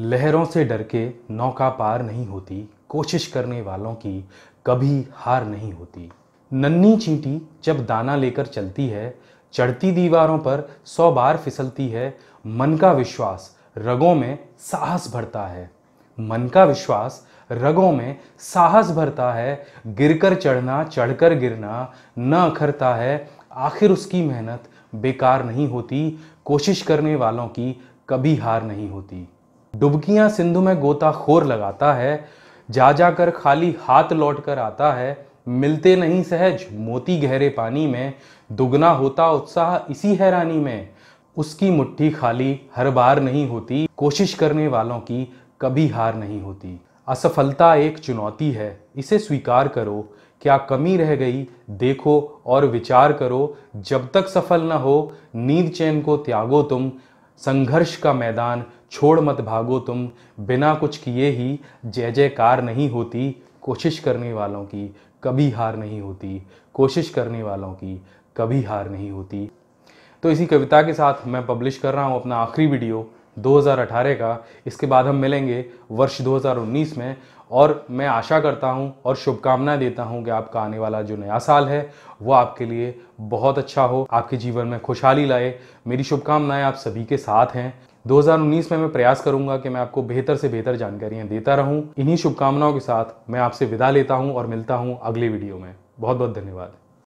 लहरों से डर के नौका पार नहीं होती कोशिश करने वालों की कभी हार नहीं होती नन्ही चींटी जब दाना लेकर चलती है चढ़ती दीवारों पर सौ बार फिसलती है मन का विश्वास रगों में साहस भरता है मन का विश्वास रगों में साहस भरता है गिरकर चढ़ना चढ़कर गिरना न अखरता है आखिर उसकी मेहनत बेकार नहीं होती कोशिश करने वालों की कभी हार नहीं होती डुबकियां सिंधु में गोताखोर लगाता है जा जाकर खाली हाथ लौट कर आता है मिलते नहीं सहज मोती गहरे पानी में दुगना होता उत्साह इसी हैरानी में उसकी मुट्ठी खाली हर बार नहीं होती कोशिश करने वालों की कभी हार नहीं होती असफलता एक चुनौती है इसे स्वीकार करो क्या कमी रह गई देखो और विचार करो जब तक सफल न हो नींद चैन को त्यागो तुम संघर्ष का मैदान छोड़ मत भागो तुम बिना कुछ किए ही जय जयकार नहीं होती कोशिश करने वालों की कभी हार नहीं होती कोशिश करने वालों की कभी हार नहीं होती तो इसी कविता के साथ मैं पब्लिश कर रहा हूँ अपना आखिरी वीडियो 2018 का इसके बाद हम मिलेंगे वर्ष 2019 में और मैं आशा करता हूं और शुभकामनाएं देता हूं कि आपका आने वाला जो नया साल है वो आपके लिए बहुत अच्छा हो आपके जीवन में खुशहाली लाए मेरी शुभकामनाएं आप सभी के साथ हैं 2019 में मैं प्रयास करूंगा कि मैं आपको बेहतर से बेहतर जानकारियां देता रहूं इन्हीं शुभकामनाओं के साथ मैं आपसे विदा लेता हूं और मिलता हूं अगले वीडियो में बहुत बहुत धन्यवाद